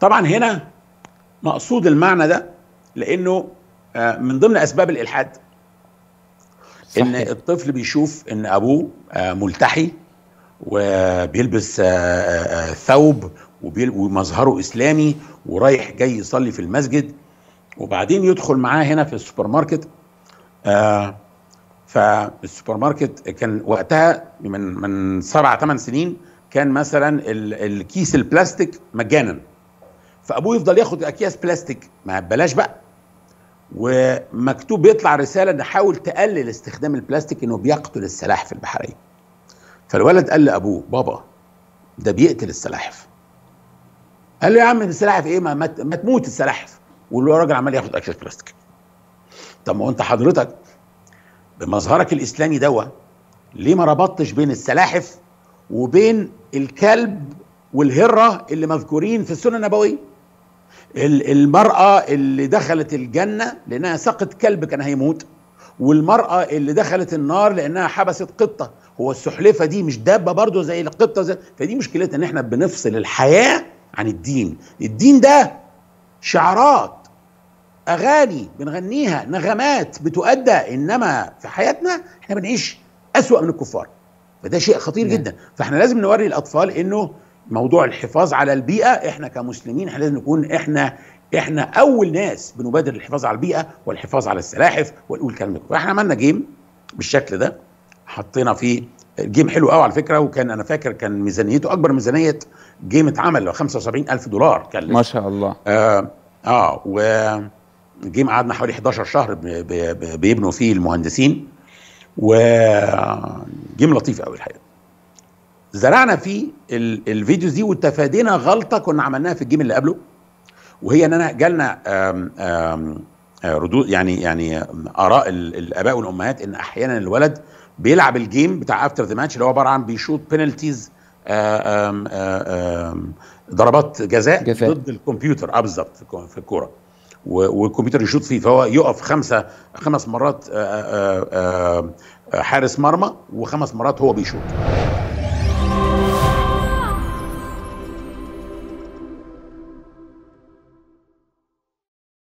طبعا هنا مقصود المعنى ده لانه آه، من ضمن اسباب الالحاد صحيح. ان الطفل بيشوف ان ابوه آه، ملتحي وبيلبس آه، ثوب ومظهره اسلامي ورايح جاي يصلي في المسجد وبعدين يدخل معاه هنا في السوبر ماركت فالسوبر ماركت كان وقتها من من سبع ثمان سنين كان مثلا الكيس البلاستيك مجانا فابوه يفضل ياخد اكياس بلاستيك ما بلاش بقى ومكتوب بيطلع رساله ان حاول تقلل استخدام البلاستيك انه بيقتل السلاحف البحريه فالولد قال لابوه بابا ده بيقتل السلاحف قال له يا عم السلاحف ايه ما, ما تموت السلاحف والراجل عمال ياخد اكياس بلاستيك طب ما انت حضرتك بمظهرك الاسلامي دوا ليه ما ربطتش بين السلاحف وبين الكلب والهره اللي مذكورين في السنه النبويه المرأة اللي دخلت الجنة لأنها سقت كلب كان هيموت والمرأة اللي دخلت النار لأنها حبست قطة هو السحلفة دي مش دابة برضو زي القطة زي فدي مشكلتنا إن إحنا بنفصل الحياة عن الدين الدين ده شعارات أغاني بنغنيها نغمات بتؤدى إنما في حياتنا إحنا بنعيش أسوأ من الكفار فده شيء خطير نعم. جدا فإحنا لازم نوري الأطفال إنه موضوع الحفاظ على البيئه احنا كمسلمين احنا لازم نكون احنا احنا اول ناس بنبادر للحفاظ على البيئه والحفاظ على السلاحف والكلام ده كله عملنا جيم بالشكل ده حطينا فيه الجيم حلو قوي على فكره وكان انا فاكر كان ميزانيته اكبر ميزانيه جيم اتعمل الف دولار كان ما شاء الله اه, آه و جيم قعدنا حوالي 11 شهر بيبنوا فيه المهندسين وجيم لطيف قوي الحقيقه زرعنا فيه الفيديوز دي وتفادينا غلطه كنا عملناها في الجيم اللي قبله وهي ان انا جالنا آم آم آه، ردود يعني يعني اراء الاباء والامهات ان احيانا الولد بيلعب الجيم بتاع افتر ذا ماتش اللي هو عباره عن بيشوط بينالتيز آه، آه، ضربات جزاء, جفاء. ضد الكمبيوتر اه بالظبط في الكوره والكمبيوتر يشوط فيه فهو يقف خمسه خمس مرات آآ آآ حارس مرمى وخمس مرات هو بيشوط